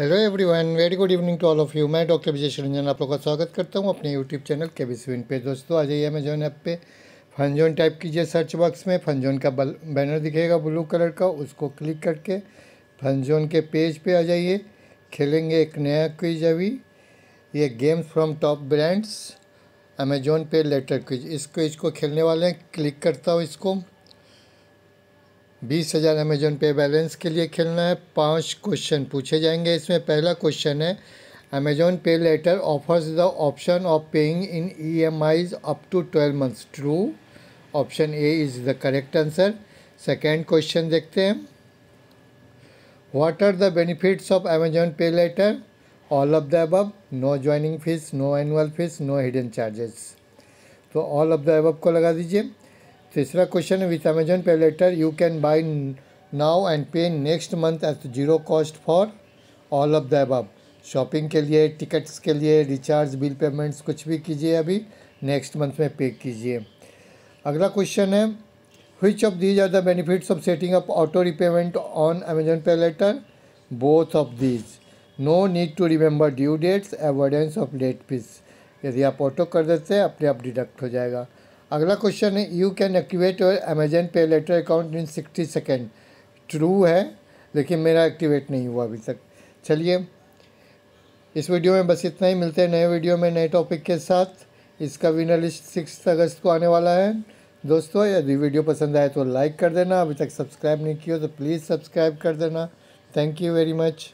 hello everyone very good evening to all of you मैं doctor Vijay Ranjan आप लोग का स्वागत करता हूं अपने यूट्यूब चैनल के बी स्विन पे दोस्तों आ जाइए अमेजोन ऐप पे फनजोन टाइप कीजिए सर्च बॉक्स में फनजोन का बैनर दिखेगा ब्लू कलर का उसको क्लिक करके फनजोन के पेज पे आ जाइए खेलेंगे एक नया क्विज अभी ये games from top brands Amazon pay later quiz इस क्विज को खेलने वाले हैं क्लिक करता हूँ इसको बीस हज़ार अमेजोन पे बैलेंस के लिए खेलना है पांच क्वेश्चन पूछे जाएंगे इसमें पहला क्वेश्चन है Amazon pay later offers the option of paying in EMIs up to twelve months true option A is the correct answer second question देखते हैं what are the benefits of Amazon pay later all of the above no joining fee no annual fee no hidden charges तो all of the above को लगा दीजिए तीसरा question with Amazon pay later you can buy now and pay next month eight zero cost for all of the above shopping के लिए tickets के लिए recharge bill payments कुछ भी कीजिए अभी नेक्स्ट मंथ में पे कीजिए अगला क्वेश्चन है which of these are the benefits of setting up auto repayment on Amazon pay later both of these no need to remember due dates avoidance of date fees यदि आप auto कर देते हैं अपने आप डिडक्ट हो जाएगा अगला क्वेश्चन है you can activate your Amazon pay later account in sixty second true है लेकिन मेरा एक्टिवेट नहीं हुआ अभी तक चलिए इस वीडियो में बस इतना ही मिलते हैं नए वीडियो में नए टॉपिक के साथ इसका विनर लिस्ट सिक्स अगस्त को आने वाला है दोस्तों यदि वीडियो पसंद आए तो लाइक कर देना अभी तक सब्सक्राइब नहीं किया तो प्लीज़ सब्सक्राइब कर देना थैंक यू वेरी मच